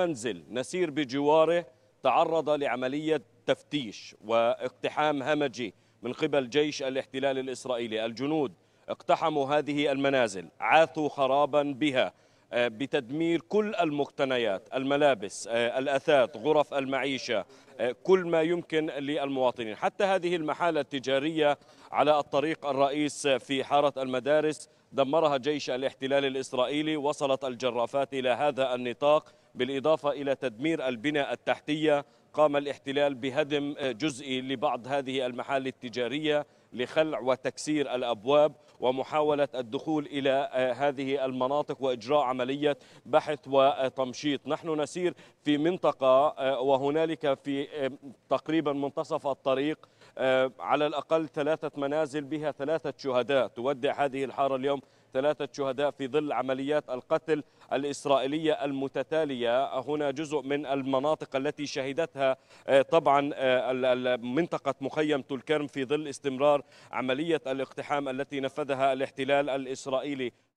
منزل نسير بجواره تعرض لعملية تفتيش واقتحام همجي من قبل جيش الاحتلال الإسرائيلي الجنود اقتحموا هذه المنازل عاثوا خرابا بها آه، بتدمير كل المقتنيات الملابس آه، الأثاث غرف المعيشة آه، كل ما يمكن للمواطنين حتى هذه المحالة التجارية على الطريق الرئيس في حارة المدارس دمرها جيش الاحتلال الإسرائيلي وصلت الجرافات إلى هذا النطاق بالإضافة إلى تدمير البنى التحتية قام الاحتلال بهدم جزئي لبعض هذه المحال التجارية لخلع وتكسير الأبواب ومحاولة الدخول إلى آه، هذه المناطق وإجراء عملية بحث وتمشيط نحن نسير في منطقة آه، وهنالك في تقريبا منتصف الطريق آه، على الأقل ثلاثة منازل بها ثلاثة شهداء تودع هذه الحارة اليوم ثلاثة شهداء في ظل عمليات القتل الإسرائيلية المتتالية هنا جزء من المناطق التي شهدتها آه، طبعا آه، منطقة مخيم تلكرم في ظل استمرار عملية الاقتحام التي نفذها الاحتلال الإسرائيلي